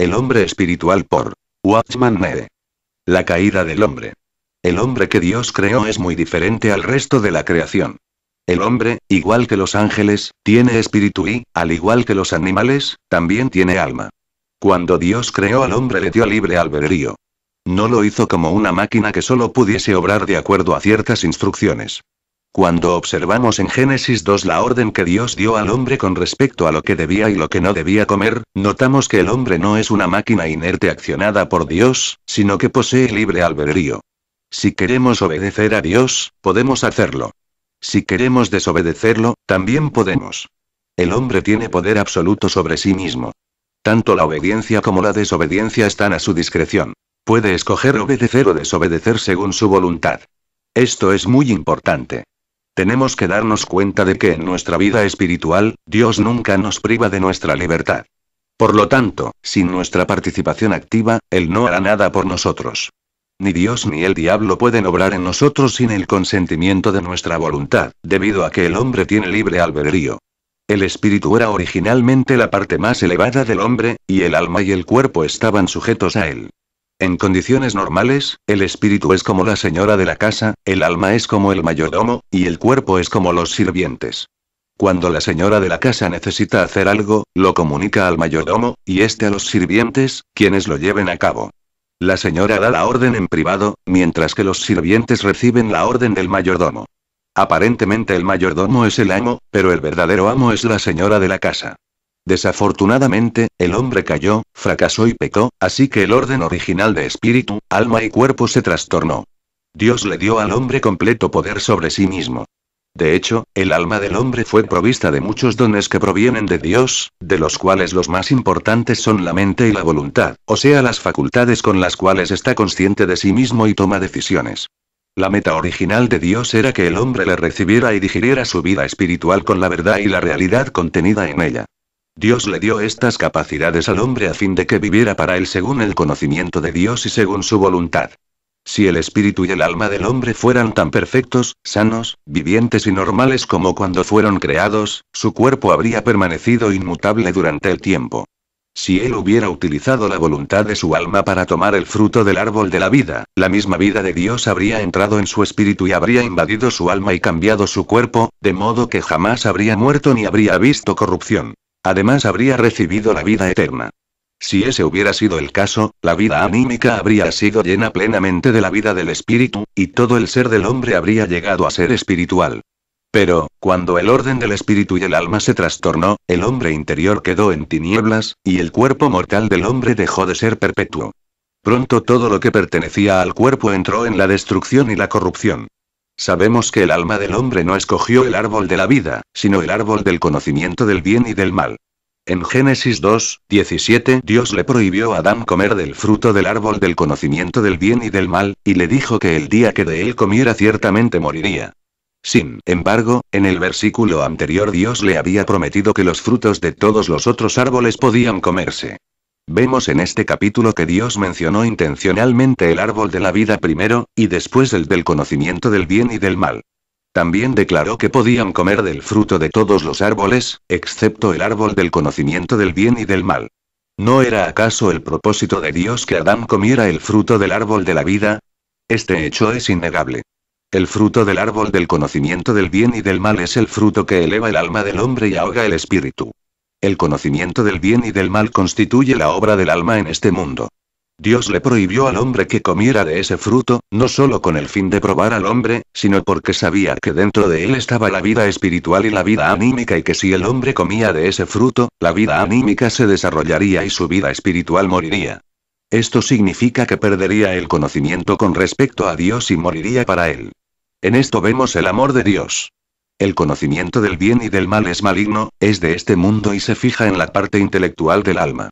El hombre espiritual por Watchman Nee. La caída del hombre. El hombre que Dios creó es muy diferente al resto de la creación. El hombre, igual que los ángeles, tiene espíritu y, al igual que los animales, también tiene alma. Cuando Dios creó al hombre le dio libre albedrío. No lo hizo como una máquina que solo pudiese obrar de acuerdo a ciertas instrucciones. Cuando observamos en Génesis 2 la orden que Dios dio al hombre con respecto a lo que debía y lo que no debía comer, notamos que el hombre no es una máquina inerte accionada por Dios, sino que posee libre albedrío. Si queremos obedecer a Dios, podemos hacerlo. Si queremos desobedecerlo, también podemos. El hombre tiene poder absoluto sobre sí mismo. Tanto la obediencia como la desobediencia están a su discreción. Puede escoger obedecer o desobedecer según su voluntad. Esto es muy importante. Tenemos que darnos cuenta de que en nuestra vida espiritual, Dios nunca nos priva de nuestra libertad. Por lo tanto, sin nuestra participación activa, Él no hará nada por nosotros. Ni Dios ni el diablo pueden obrar en nosotros sin el consentimiento de nuestra voluntad, debido a que el hombre tiene libre albedrío. El espíritu era originalmente la parte más elevada del hombre, y el alma y el cuerpo estaban sujetos a él. En condiciones normales, el espíritu es como la señora de la casa, el alma es como el mayordomo, y el cuerpo es como los sirvientes. Cuando la señora de la casa necesita hacer algo, lo comunica al mayordomo, y éste a los sirvientes, quienes lo lleven a cabo. La señora da la orden en privado, mientras que los sirvientes reciben la orden del mayordomo. Aparentemente el mayordomo es el amo, pero el verdadero amo es la señora de la casa. Desafortunadamente, el hombre cayó, fracasó y pecó, así que el orden original de espíritu, alma y cuerpo se trastornó. Dios le dio al hombre completo poder sobre sí mismo. De hecho, el alma del hombre fue provista de muchos dones que provienen de Dios, de los cuales los más importantes son la mente y la voluntad, o sea, las facultades con las cuales está consciente de sí mismo y toma decisiones. La meta original de Dios era que el hombre le recibiera y digiriera su vida espiritual con la verdad y la realidad contenida en ella. Dios le dio estas capacidades al hombre a fin de que viviera para él según el conocimiento de Dios y según su voluntad. Si el espíritu y el alma del hombre fueran tan perfectos, sanos, vivientes y normales como cuando fueron creados, su cuerpo habría permanecido inmutable durante el tiempo. Si él hubiera utilizado la voluntad de su alma para tomar el fruto del árbol de la vida, la misma vida de Dios habría entrado en su espíritu y habría invadido su alma y cambiado su cuerpo, de modo que jamás habría muerto ni habría visto corrupción. Además habría recibido la vida eterna. Si ese hubiera sido el caso, la vida anímica habría sido llena plenamente de la vida del espíritu, y todo el ser del hombre habría llegado a ser espiritual. Pero, cuando el orden del espíritu y el alma se trastornó, el hombre interior quedó en tinieblas, y el cuerpo mortal del hombre dejó de ser perpetuo. Pronto todo lo que pertenecía al cuerpo entró en la destrucción y la corrupción. Sabemos que el alma del hombre no escogió el árbol de la vida, sino el árbol del conocimiento del bien y del mal. En Génesis 2, 17 Dios le prohibió a Adán comer del fruto del árbol del conocimiento del bien y del mal, y le dijo que el día que de él comiera ciertamente moriría. Sin embargo, en el versículo anterior Dios le había prometido que los frutos de todos los otros árboles podían comerse. Vemos en este capítulo que Dios mencionó intencionalmente el árbol de la vida primero, y después el del conocimiento del bien y del mal. También declaró que podían comer del fruto de todos los árboles, excepto el árbol del conocimiento del bien y del mal. ¿No era acaso el propósito de Dios que Adán comiera el fruto del árbol de la vida? Este hecho es innegable. El fruto del árbol del conocimiento del bien y del mal es el fruto que eleva el alma del hombre y ahoga el espíritu. El conocimiento del bien y del mal constituye la obra del alma en este mundo. Dios le prohibió al hombre que comiera de ese fruto, no solo con el fin de probar al hombre, sino porque sabía que dentro de él estaba la vida espiritual y la vida anímica y que si el hombre comía de ese fruto, la vida anímica se desarrollaría y su vida espiritual moriría. Esto significa que perdería el conocimiento con respecto a Dios y moriría para él. En esto vemos el amor de Dios. El conocimiento del bien y del mal es maligno, es de este mundo y se fija en la parte intelectual del alma.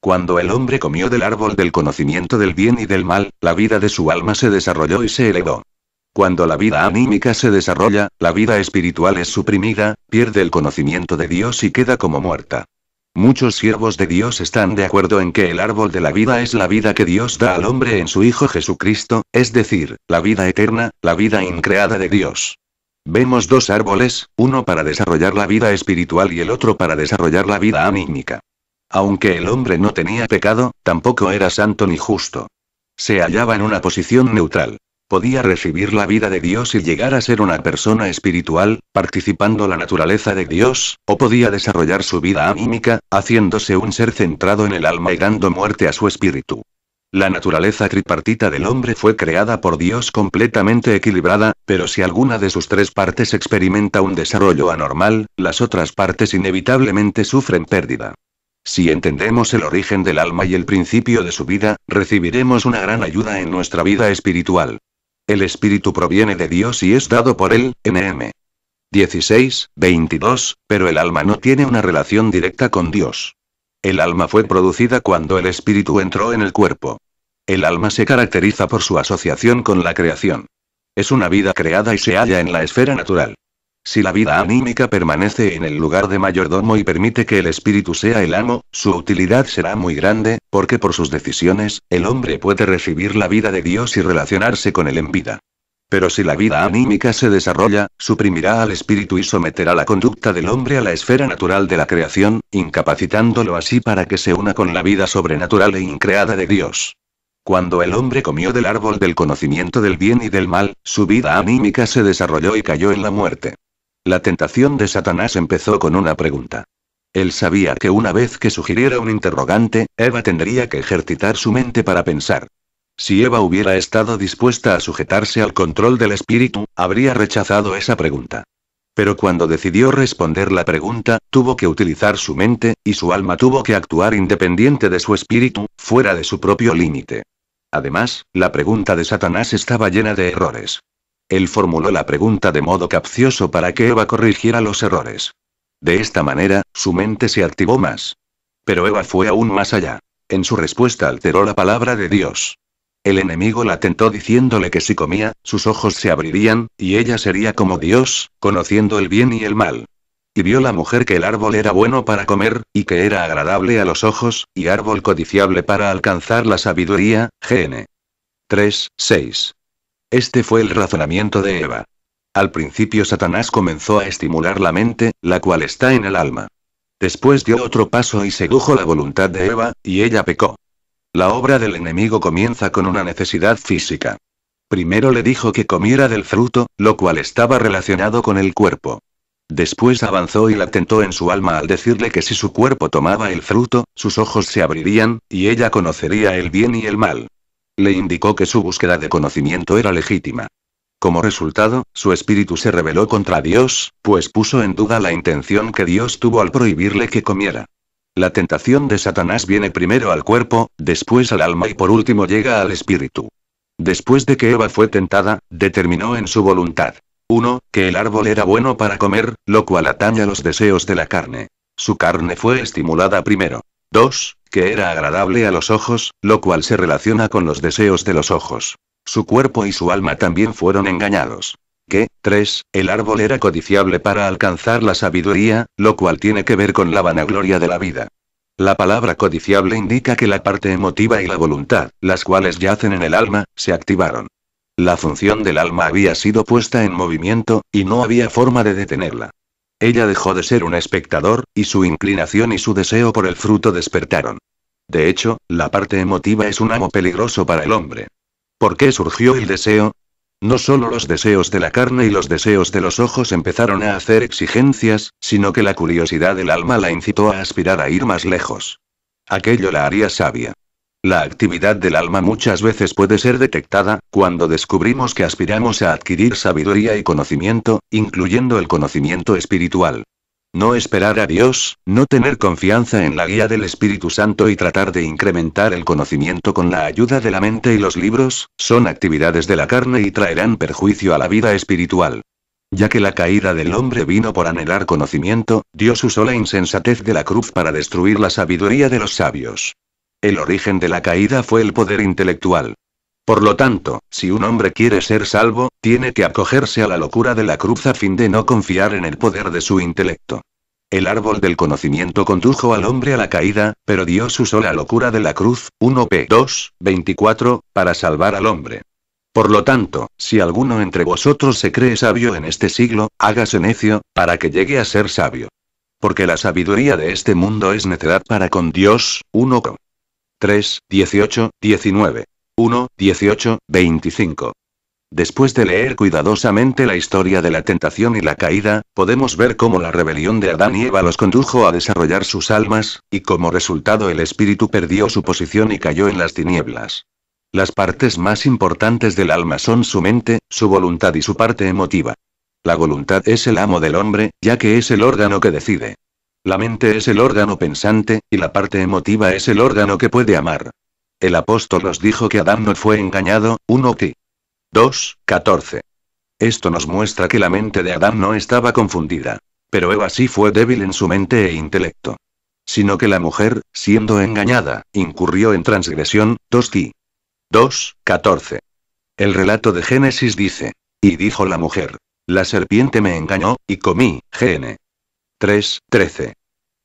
Cuando el hombre comió del árbol del conocimiento del bien y del mal, la vida de su alma se desarrolló y se elevó. Cuando la vida anímica se desarrolla, la vida espiritual es suprimida, pierde el conocimiento de Dios y queda como muerta. Muchos siervos de Dios están de acuerdo en que el árbol de la vida es la vida que Dios da al hombre en su Hijo Jesucristo, es decir, la vida eterna, la vida increada de Dios. Vemos dos árboles, uno para desarrollar la vida espiritual y el otro para desarrollar la vida anímica. Aunque el hombre no tenía pecado, tampoco era santo ni justo. Se hallaba en una posición neutral. Podía recibir la vida de Dios y llegar a ser una persona espiritual, participando la naturaleza de Dios, o podía desarrollar su vida anímica, haciéndose un ser centrado en el alma y dando muerte a su espíritu. La naturaleza tripartita del hombre fue creada por Dios completamente equilibrada, pero si alguna de sus tres partes experimenta un desarrollo anormal, las otras partes inevitablemente sufren pérdida. Si entendemos el origen del alma y el principio de su vida, recibiremos una gran ayuda en nuestra vida espiritual. El espíritu proviene de Dios y es dado por él, NM. 16, 22, pero el alma no tiene una relación directa con Dios. El alma fue producida cuando el espíritu entró en el cuerpo. El alma se caracteriza por su asociación con la creación. Es una vida creada y se halla en la esfera natural. Si la vida anímica permanece en el lugar de mayordomo y permite que el espíritu sea el amo, su utilidad será muy grande, porque por sus decisiones, el hombre puede recibir la vida de Dios y relacionarse con él en vida. Pero si la vida anímica se desarrolla, suprimirá al espíritu y someterá la conducta del hombre a la esfera natural de la creación, incapacitándolo así para que se una con la vida sobrenatural e increada de Dios. Cuando el hombre comió del árbol del conocimiento del bien y del mal, su vida anímica se desarrolló y cayó en la muerte. La tentación de Satanás empezó con una pregunta. Él sabía que una vez que sugiriera un interrogante, Eva tendría que ejercitar su mente para pensar. Si Eva hubiera estado dispuesta a sujetarse al control del espíritu, habría rechazado esa pregunta. Pero cuando decidió responder la pregunta, tuvo que utilizar su mente, y su alma tuvo que actuar independiente de su espíritu, fuera de su propio límite. Además, la pregunta de Satanás estaba llena de errores. Él formuló la pregunta de modo capcioso para que Eva corrigiera los errores. De esta manera, su mente se activó más. Pero Eva fue aún más allá. En su respuesta alteró la palabra de Dios. El enemigo la tentó diciéndole que si comía, sus ojos se abrirían, y ella sería como Dios, conociendo el bien y el mal. Y vio la mujer que el árbol era bueno para comer, y que era agradable a los ojos, y árbol codiciable para alcanzar la sabiduría, GN. 3:6 Este fue el razonamiento de Eva. Al principio Satanás comenzó a estimular la mente, la cual está en el alma. Después dio otro paso y sedujo la voluntad de Eva, y ella pecó. La obra del enemigo comienza con una necesidad física. Primero le dijo que comiera del fruto, lo cual estaba relacionado con el cuerpo. Después avanzó y la tentó en su alma al decirle que si su cuerpo tomaba el fruto, sus ojos se abrirían, y ella conocería el bien y el mal. Le indicó que su búsqueda de conocimiento era legítima. Como resultado, su espíritu se rebeló contra Dios, pues puso en duda la intención que Dios tuvo al prohibirle que comiera. La tentación de Satanás viene primero al cuerpo, después al alma y por último llega al espíritu. Después de que Eva fue tentada, determinó en su voluntad. 1. Que el árbol era bueno para comer, lo cual ataña los deseos de la carne. Su carne fue estimulada primero. 2. Que era agradable a los ojos, lo cual se relaciona con los deseos de los ojos. Su cuerpo y su alma también fueron engañados que, 3. El árbol era codiciable para alcanzar la sabiduría, lo cual tiene que ver con la vanagloria de la vida. La palabra codiciable indica que la parte emotiva y la voluntad, las cuales yacen en el alma, se activaron. La función del alma había sido puesta en movimiento, y no había forma de detenerla. Ella dejó de ser un espectador, y su inclinación y su deseo por el fruto despertaron. De hecho, la parte emotiva es un amo peligroso para el hombre. ¿Por qué surgió el deseo? No solo los deseos de la carne y los deseos de los ojos empezaron a hacer exigencias, sino que la curiosidad del alma la incitó a aspirar a ir más lejos. Aquello la haría sabia. La actividad del alma muchas veces puede ser detectada, cuando descubrimos que aspiramos a adquirir sabiduría y conocimiento, incluyendo el conocimiento espiritual. No esperar a Dios, no tener confianza en la guía del Espíritu Santo y tratar de incrementar el conocimiento con la ayuda de la mente y los libros, son actividades de la carne y traerán perjuicio a la vida espiritual. Ya que la caída del hombre vino por anhelar conocimiento, Dios usó la insensatez de la cruz para destruir la sabiduría de los sabios. El origen de la caída fue el poder intelectual. Por lo tanto, si un hombre quiere ser salvo, tiene que acogerse a la locura de la cruz a fin de no confiar en el poder de su intelecto. El árbol del conocimiento condujo al hombre a la caída, pero Dios usó la locura de la cruz, 1 P. 2, 24, para salvar al hombre. Por lo tanto, si alguno entre vosotros se cree sabio en este siglo, hágase necio, para que llegue a ser sabio. Porque la sabiduría de este mundo es necedad para con Dios, 1 3, 18, 19. 1, 18, 25. Después de leer cuidadosamente la historia de la tentación y la caída, podemos ver cómo la rebelión de Adán y Eva los condujo a desarrollar sus almas, y como resultado el espíritu perdió su posición y cayó en las tinieblas. Las partes más importantes del alma son su mente, su voluntad y su parte emotiva. La voluntad es el amo del hombre, ya que es el órgano que decide. La mente es el órgano pensante, y la parte emotiva es el órgano que puede amar. El apóstol nos dijo que Adán no fue engañado, 1 ti 2, 14. Esto nos muestra que la mente de Adán no estaba confundida. Pero Eva sí fue débil en su mente e intelecto. Sino que la mujer, siendo engañada, incurrió en transgresión, 2 ti 2, 14. El relato de Génesis dice, y dijo la mujer, la serpiente me engañó, y comí, GN. 3, 13.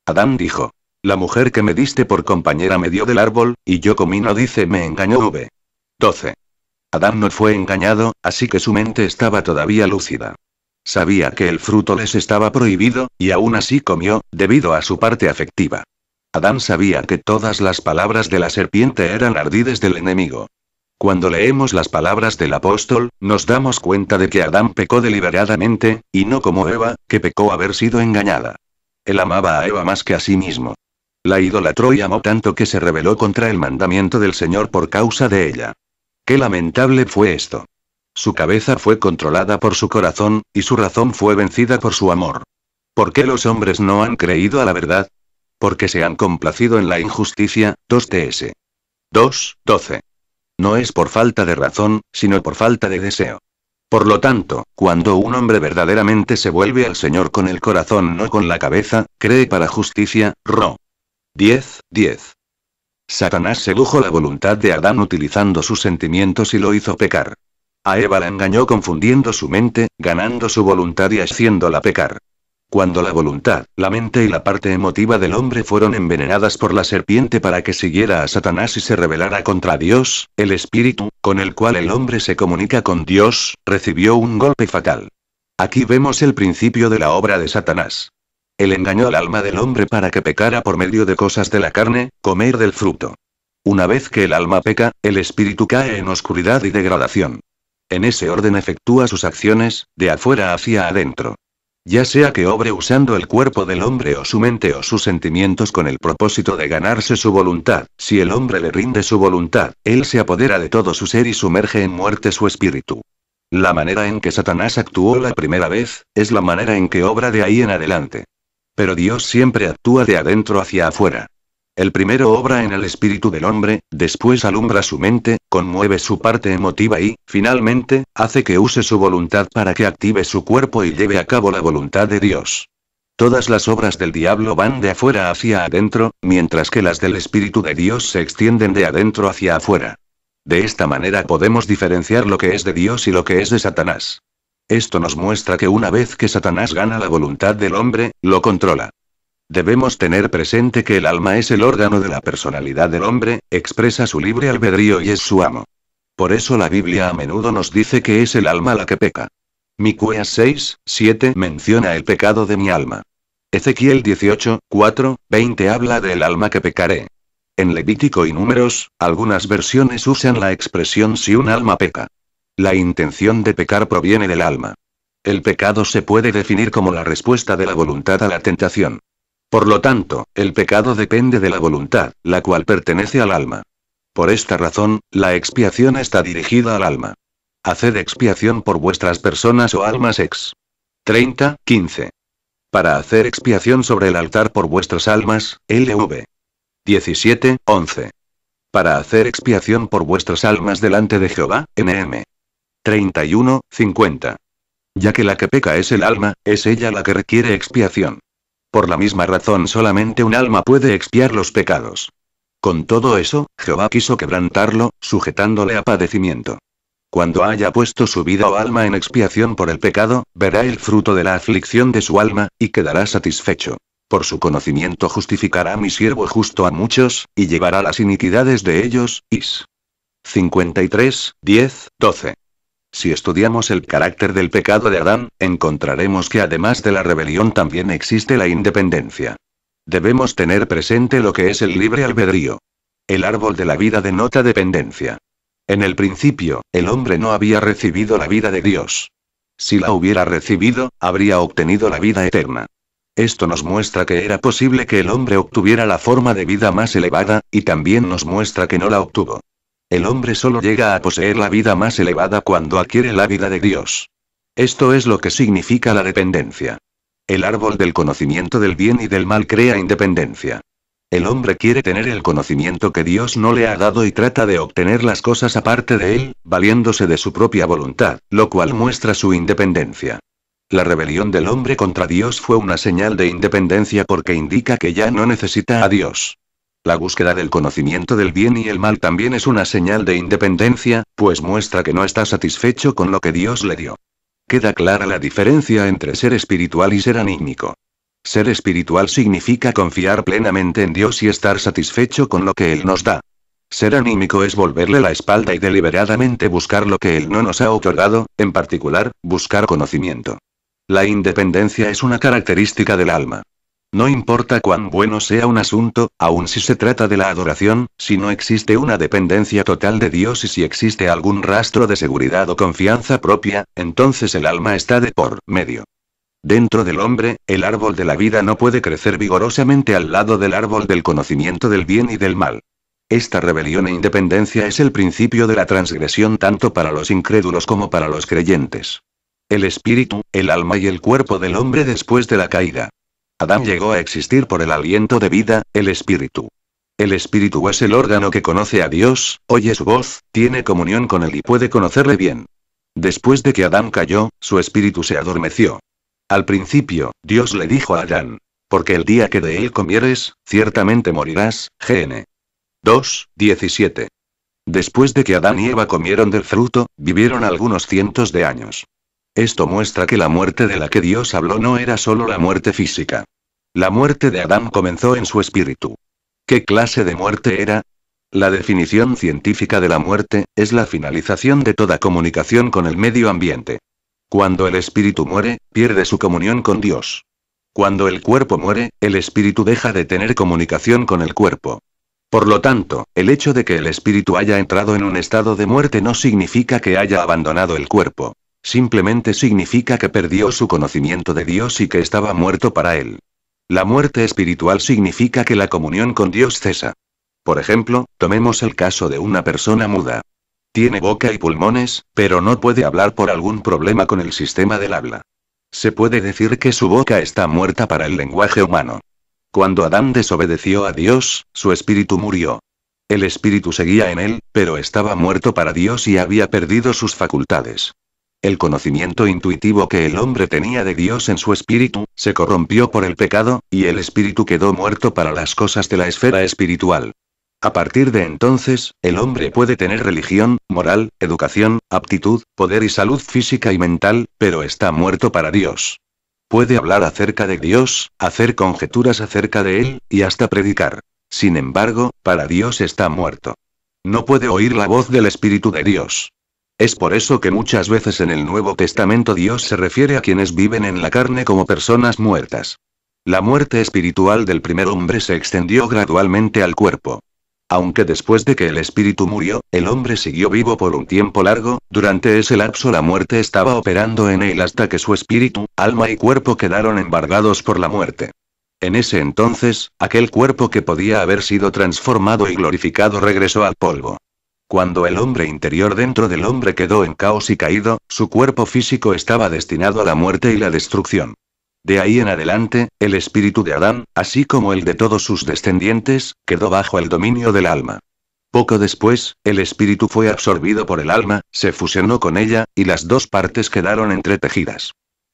Adán dijo, la mujer que me diste por compañera me dio del árbol, y yo comí no dice me engañó V. 12. Adán no fue engañado, así que su mente estaba todavía lúcida. Sabía que el fruto les estaba prohibido, y aún así comió, debido a su parte afectiva. Adán sabía que todas las palabras de la serpiente eran ardides del enemigo. Cuando leemos las palabras del apóstol, nos damos cuenta de que Adán pecó deliberadamente, y no como Eva, que pecó haber sido engañada. Él amaba a Eva más que a sí mismo. La idolatró y amó tanto que se rebeló contra el mandamiento del Señor por causa de ella. Qué lamentable fue esto. Su cabeza fue controlada por su corazón, y su razón fue vencida por su amor. ¿Por qué los hombres no han creído a la verdad? Porque se han complacido en la injusticia, 2 TS. 2, 12. No es por falta de razón, sino por falta de deseo. Por lo tanto, cuando un hombre verdaderamente se vuelve al Señor con el corazón no con la cabeza, cree para justicia, Ro. 10, 10. Satanás sedujo la voluntad de Adán utilizando sus sentimientos y lo hizo pecar. A Eva la engañó confundiendo su mente, ganando su voluntad y haciéndola pecar. Cuando la voluntad, la mente y la parte emotiva del hombre fueron envenenadas por la serpiente para que siguiera a Satanás y se rebelara contra Dios, el espíritu, con el cual el hombre se comunica con Dios, recibió un golpe fatal. Aquí vemos el principio de la obra de Satanás. Él engañó al alma del hombre para que pecara por medio de cosas de la carne, comer del fruto. Una vez que el alma peca, el espíritu cae en oscuridad y degradación. En ese orden efectúa sus acciones, de afuera hacia adentro. Ya sea que obre usando el cuerpo del hombre o su mente o sus sentimientos con el propósito de ganarse su voluntad, si el hombre le rinde su voluntad, él se apodera de todo su ser y sumerge en muerte su espíritu. La manera en que Satanás actuó la primera vez, es la manera en que obra de ahí en adelante. Pero Dios siempre actúa de adentro hacia afuera. El primero obra en el espíritu del hombre, después alumbra su mente, conmueve su parte emotiva y, finalmente, hace que use su voluntad para que active su cuerpo y lleve a cabo la voluntad de Dios. Todas las obras del diablo van de afuera hacia adentro, mientras que las del espíritu de Dios se extienden de adentro hacia afuera. De esta manera podemos diferenciar lo que es de Dios y lo que es de Satanás. Esto nos muestra que una vez que Satanás gana la voluntad del hombre, lo controla. Debemos tener presente que el alma es el órgano de la personalidad del hombre, expresa su libre albedrío y es su amo. Por eso la Biblia a menudo nos dice que es el alma la que peca. Micueas 6, 7 menciona el pecado de mi alma. Ezequiel 18, 4, 20 habla del alma que pecaré. En Levítico y Números, algunas versiones usan la expresión si un alma peca. La intención de pecar proviene del alma. El pecado se puede definir como la respuesta de la voluntad a la tentación. Por lo tanto, el pecado depende de la voluntad, la cual pertenece al alma. Por esta razón, la expiación está dirigida al alma. Haced expiación por vuestras personas o almas ex. 30, 15. Para hacer expiación sobre el altar por vuestras almas, LV. 17, 11. Para hacer expiación por vuestras almas delante de Jehová, Mm. 31, 50. Ya que la que peca es el alma, es ella la que requiere expiación. Por la misma razón solamente un alma puede expiar los pecados. Con todo eso, Jehová quiso quebrantarlo, sujetándole a padecimiento. Cuando haya puesto su vida o alma en expiación por el pecado, verá el fruto de la aflicción de su alma, y quedará satisfecho. Por su conocimiento justificará mi siervo justo a muchos, y llevará las iniquidades de ellos, Is. 53, 10, 12. Si estudiamos el carácter del pecado de Adán, encontraremos que además de la rebelión también existe la independencia. Debemos tener presente lo que es el libre albedrío. El árbol de la vida denota dependencia. En el principio, el hombre no había recibido la vida de Dios. Si la hubiera recibido, habría obtenido la vida eterna. Esto nos muestra que era posible que el hombre obtuviera la forma de vida más elevada, y también nos muestra que no la obtuvo. El hombre solo llega a poseer la vida más elevada cuando adquiere la vida de Dios. Esto es lo que significa la dependencia. El árbol del conocimiento del bien y del mal crea independencia. El hombre quiere tener el conocimiento que Dios no le ha dado y trata de obtener las cosas aparte de él, valiéndose de su propia voluntad, lo cual muestra su independencia. La rebelión del hombre contra Dios fue una señal de independencia porque indica que ya no necesita a Dios. La búsqueda del conocimiento del bien y el mal también es una señal de independencia, pues muestra que no está satisfecho con lo que Dios le dio. Queda clara la diferencia entre ser espiritual y ser anímico. Ser espiritual significa confiar plenamente en Dios y estar satisfecho con lo que Él nos da. Ser anímico es volverle la espalda y deliberadamente buscar lo que Él no nos ha otorgado, en particular, buscar conocimiento. La independencia es una característica del alma. No importa cuán bueno sea un asunto, aun si se trata de la adoración, si no existe una dependencia total de Dios y si existe algún rastro de seguridad o confianza propia, entonces el alma está de por medio. Dentro del hombre, el árbol de la vida no puede crecer vigorosamente al lado del árbol del conocimiento del bien y del mal. Esta rebelión e independencia es el principio de la transgresión tanto para los incrédulos como para los creyentes. El espíritu, el alma y el cuerpo del hombre después de la caída Adán llegó a existir por el aliento de vida, el espíritu. El espíritu es el órgano que conoce a Dios, oye su voz, tiene comunión con él y puede conocerle bien. Después de que Adán cayó, su espíritu se adormeció. Al principio, Dios le dijo a Adán, porque el día que de él comieres, ciertamente morirás, GN. 2, 17. Después de que Adán y Eva comieron del fruto, vivieron algunos cientos de años. Esto muestra que la muerte de la que Dios habló no era solo la muerte física. La muerte de Adán comenzó en su espíritu. ¿Qué clase de muerte era? La definición científica de la muerte es la finalización de toda comunicación con el medio ambiente. Cuando el espíritu muere, pierde su comunión con Dios. Cuando el cuerpo muere, el espíritu deja de tener comunicación con el cuerpo. Por lo tanto, el hecho de que el espíritu haya entrado en un estado de muerte no significa que haya abandonado el cuerpo simplemente significa que perdió su conocimiento de Dios y que estaba muerto para él. La muerte espiritual significa que la comunión con Dios cesa. Por ejemplo, tomemos el caso de una persona muda. Tiene boca y pulmones, pero no puede hablar por algún problema con el sistema del habla. Se puede decir que su boca está muerta para el lenguaje humano. Cuando Adán desobedeció a Dios, su espíritu murió. El espíritu seguía en él, pero estaba muerto para Dios y había perdido sus facultades. El conocimiento intuitivo que el hombre tenía de Dios en su espíritu, se corrompió por el pecado, y el espíritu quedó muerto para las cosas de la esfera espiritual. A partir de entonces, el hombre puede tener religión, moral, educación, aptitud, poder y salud física y mental, pero está muerto para Dios. Puede hablar acerca de Dios, hacer conjeturas acerca de Él, y hasta predicar. Sin embargo, para Dios está muerto. No puede oír la voz del Espíritu de Dios. Es por eso que muchas veces en el Nuevo Testamento Dios se refiere a quienes viven en la carne como personas muertas. La muerte espiritual del primer hombre se extendió gradualmente al cuerpo. Aunque después de que el espíritu murió, el hombre siguió vivo por un tiempo largo, durante ese lapso la muerte estaba operando en él hasta que su espíritu, alma y cuerpo quedaron embargados por la muerte. En ese entonces, aquel cuerpo que podía haber sido transformado y glorificado regresó al polvo. Cuando el hombre interior dentro del hombre quedó en caos y caído, su cuerpo físico estaba destinado a la muerte y la destrucción. De ahí en adelante, el espíritu de Adán, así como el de todos sus descendientes, quedó bajo el dominio del alma. Poco después, el espíritu fue absorbido por el alma, se fusionó con ella, y las dos partes quedaron entretejidas.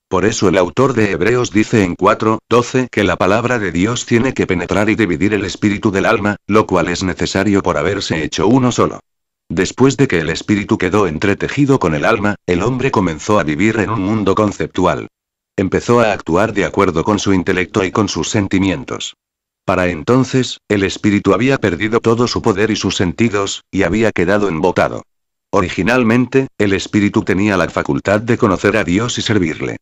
Por eso el autor de Hebreos dice en 4:12 que la palabra de Dios tiene que penetrar y dividir el espíritu del alma, lo cual es necesario por haberse hecho uno solo. Después de que el espíritu quedó entretejido con el alma, el hombre comenzó a vivir en un mundo conceptual. Empezó a actuar de acuerdo con su intelecto y con sus sentimientos. Para entonces, el espíritu había perdido todo su poder y sus sentidos, y había quedado embotado. Originalmente, el espíritu tenía la facultad de conocer a Dios y servirle.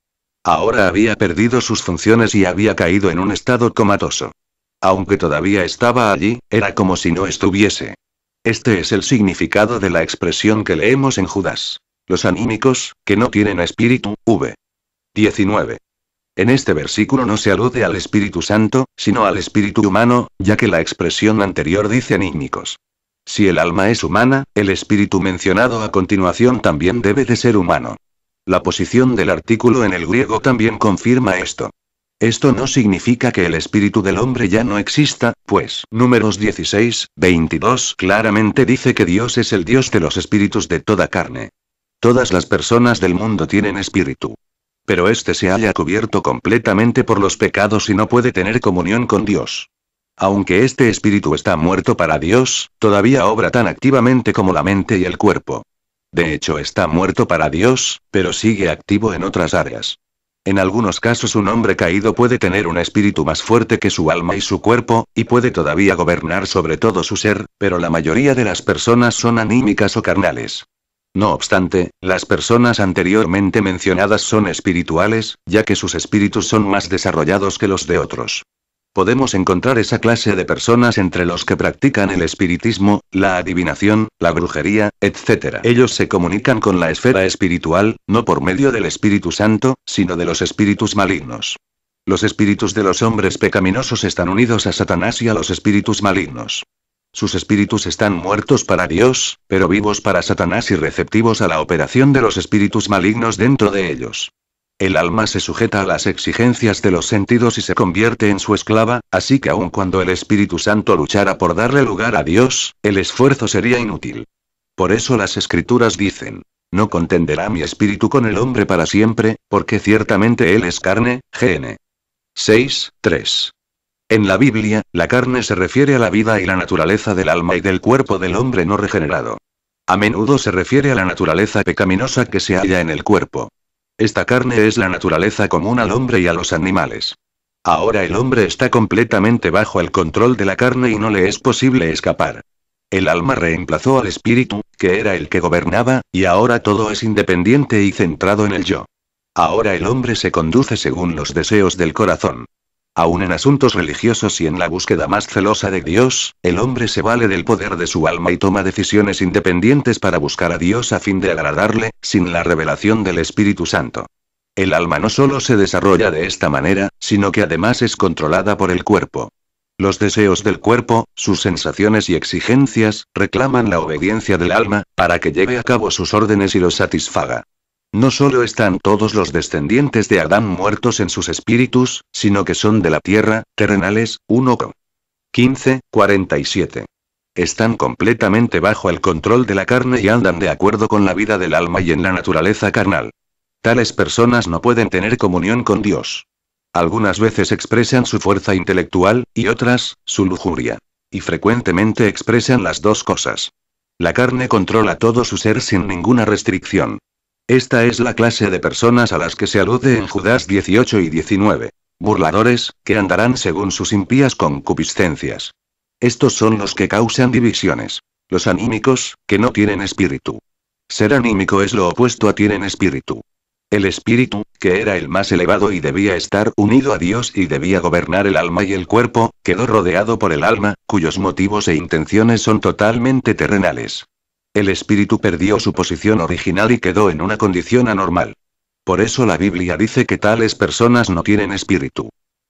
Ahora había perdido sus funciones y había caído en un estado comatoso. Aunque todavía estaba allí, era como si no estuviese. Este es el significado de la expresión que leemos en Judas. Los anímicos, que no tienen espíritu, v. 19. En este versículo no se alude al Espíritu Santo, sino al espíritu humano, ya que la expresión anterior dice anímicos. Si el alma es humana, el espíritu mencionado a continuación también debe de ser humano. La posición del artículo en el griego también confirma esto. Esto no significa que el espíritu del hombre ya no exista, pues números 16, 22 claramente dice que Dios es el Dios de los espíritus de toda carne. Todas las personas del mundo tienen espíritu. Pero este se halla cubierto completamente por los pecados y no puede tener comunión con Dios. Aunque este espíritu está muerto para Dios, todavía obra tan activamente como la mente y el cuerpo. De hecho está muerto para Dios, pero sigue activo en otras áreas. En algunos casos un hombre caído puede tener un espíritu más fuerte que su alma y su cuerpo, y puede todavía gobernar sobre todo su ser, pero la mayoría de las personas son anímicas o carnales. No obstante, las personas anteriormente mencionadas son espirituales, ya que sus espíritus son más desarrollados que los de otros. Podemos encontrar esa clase de personas entre los que practican el espiritismo, la adivinación, la brujería, etc. Ellos se comunican con la esfera espiritual, no por medio del Espíritu Santo, sino de los espíritus malignos. Los espíritus de los hombres pecaminosos están unidos a Satanás y a los espíritus malignos. Sus espíritus están muertos para Dios, pero vivos para Satanás y receptivos a la operación de los espíritus malignos dentro de ellos. El alma se sujeta a las exigencias de los sentidos y se convierte en su esclava, así que aun cuando el Espíritu Santo luchara por darle lugar a Dios, el esfuerzo sería inútil. Por eso las escrituras dicen, no contenderá mi espíritu con el hombre para siempre, porque ciertamente él es carne, GN. 6:3 En la Biblia, la carne se refiere a la vida y la naturaleza del alma y del cuerpo del hombre no regenerado. A menudo se refiere a la naturaleza pecaminosa que se halla en el cuerpo. Esta carne es la naturaleza común al hombre y a los animales. Ahora el hombre está completamente bajo el control de la carne y no le es posible escapar. El alma reemplazó al espíritu, que era el que gobernaba, y ahora todo es independiente y centrado en el yo. Ahora el hombre se conduce según los deseos del corazón. Aún en asuntos religiosos y en la búsqueda más celosa de Dios, el hombre se vale del poder de su alma y toma decisiones independientes para buscar a Dios a fin de agradarle, sin la revelación del Espíritu Santo. El alma no solo se desarrolla de esta manera, sino que además es controlada por el cuerpo. Los deseos del cuerpo, sus sensaciones y exigencias, reclaman la obediencia del alma, para que lleve a cabo sus órdenes y los satisfaga. No solo están todos los descendientes de Adán muertos en sus espíritus, sino que son de la tierra, terrenales, 1 47. Están completamente bajo el control de la carne y andan de acuerdo con la vida del alma y en la naturaleza carnal. Tales personas no pueden tener comunión con Dios. Algunas veces expresan su fuerza intelectual, y otras, su lujuria. Y frecuentemente expresan las dos cosas. La carne controla todo su ser sin ninguna restricción. Esta es la clase de personas a las que se alude en Judas 18 y 19. Burladores, que andarán según sus impías concupiscencias. Estos son los que causan divisiones. Los anímicos, que no tienen espíritu. Ser anímico es lo opuesto a tienen espíritu. El espíritu, que era el más elevado y debía estar unido a Dios y debía gobernar el alma y el cuerpo, quedó rodeado por el alma, cuyos motivos e intenciones son totalmente terrenales. El espíritu perdió su posición original y quedó en una condición anormal. Por eso la Biblia dice que tales personas no tienen espíritu.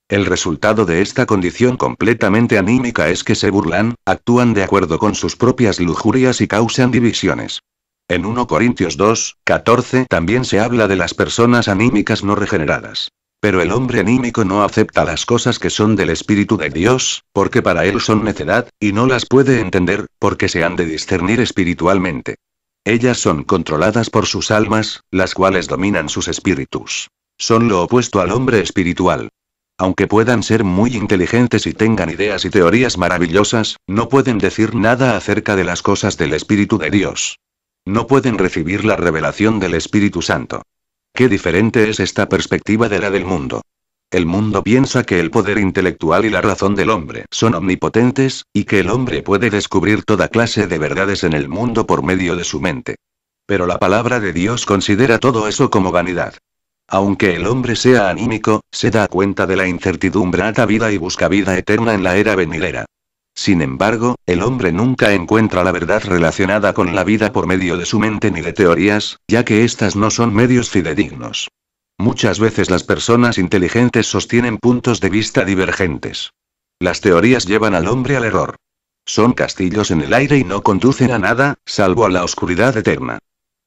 El resultado de esta condición completamente anímica es que se burlan, actúan de acuerdo con sus propias lujurias y causan divisiones. En 1 Corintios 2, 14 también se habla de las personas anímicas no regeneradas. Pero el hombre anímico no acepta las cosas que son del Espíritu de Dios, porque para él son necedad, y no las puede entender, porque se han de discernir espiritualmente. Ellas son controladas por sus almas, las cuales dominan sus espíritus. Son lo opuesto al hombre espiritual. Aunque puedan ser muy inteligentes y tengan ideas y teorías maravillosas, no pueden decir nada acerca de las cosas del Espíritu de Dios. No pueden recibir la revelación del Espíritu Santo. Qué diferente es esta perspectiva de la del mundo. El mundo piensa que el poder intelectual y la razón del hombre son omnipotentes, y que el hombre puede descubrir toda clase de verdades en el mundo por medio de su mente. Pero la palabra de Dios considera todo eso como vanidad. Aunque el hombre sea anímico, se da cuenta de la incertidumbre la vida y busca vida eterna en la era venidera. Sin embargo, el hombre nunca encuentra la verdad relacionada con la vida por medio de su mente ni de teorías, ya que estas no son medios fidedignos. Muchas veces las personas inteligentes sostienen puntos de vista divergentes. Las teorías llevan al hombre al error. Son castillos en el aire y no conducen a nada, salvo a la oscuridad eterna.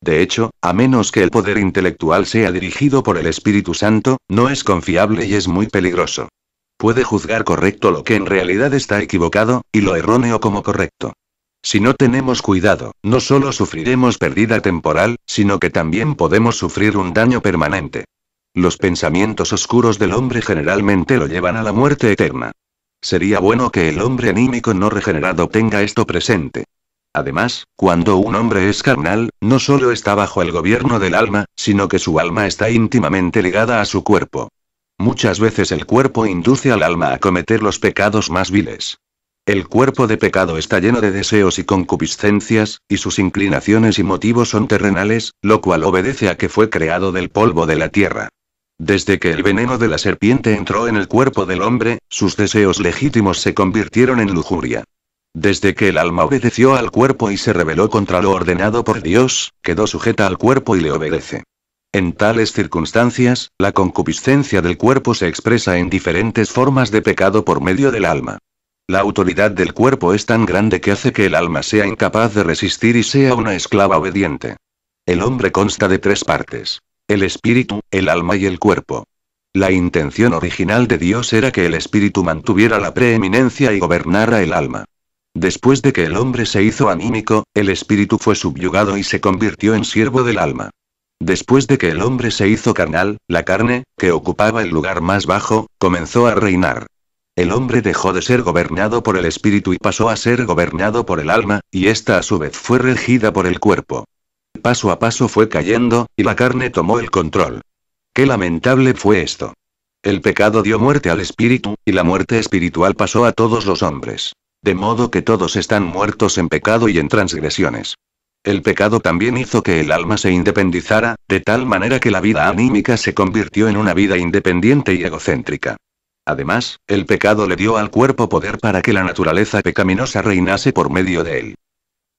De hecho, a menos que el poder intelectual sea dirigido por el Espíritu Santo, no es confiable y es muy peligroso puede juzgar correcto lo que en realidad está equivocado, y lo erróneo como correcto. Si no tenemos cuidado, no solo sufriremos pérdida temporal, sino que también podemos sufrir un daño permanente. Los pensamientos oscuros del hombre generalmente lo llevan a la muerte eterna. Sería bueno que el hombre anímico no regenerado tenga esto presente. Además, cuando un hombre es carnal, no solo está bajo el gobierno del alma, sino que su alma está íntimamente ligada a su cuerpo. Muchas veces el cuerpo induce al alma a cometer los pecados más viles. El cuerpo de pecado está lleno de deseos y concupiscencias, y sus inclinaciones y motivos son terrenales, lo cual obedece a que fue creado del polvo de la tierra. Desde que el veneno de la serpiente entró en el cuerpo del hombre, sus deseos legítimos se convirtieron en lujuria. Desde que el alma obedeció al cuerpo y se rebeló contra lo ordenado por Dios, quedó sujeta al cuerpo y le obedece. En tales circunstancias, la concupiscencia del cuerpo se expresa en diferentes formas de pecado por medio del alma. La autoridad del cuerpo es tan grande que hace que el alma sea incapaz de resistir y sea una esclava obediente. El hombre consta de tres partes. El espíritu, el alma y el cuerpo. La intención original de Dios era que el espíritu mantuviera la preeminencia y gobernara el alma. Después de que el hombre se hizo anímico, el espíritu fue subyugado y se convirtió en siervo del alma. Después de que el hombre se hizo carnal, la carne, que ocupaba el lugar más bajo, comenzó a reinar. El hombre dejó de ser gobernado por el espíritu y pasó a ser gobernado por el alma, y ésta a su vez fue regida por el cuerpo. Paso a paso fue cayendo, y la carne tomó el control. Qué lamentable fue esto. El pecado dio muerte al espíritu, y la muerte espiritual pasó a todos los hombres. De modo que todos están muertos en pecado y en transgresiones. El pecado también hizo que el alma se independizara, de tal manera que la vida anímica se convirtió en una vida independiente y egocéntrica. Además, el pecado le dio al cuerpo poder para que la naturaleza pecaminosa reinase por medio de él.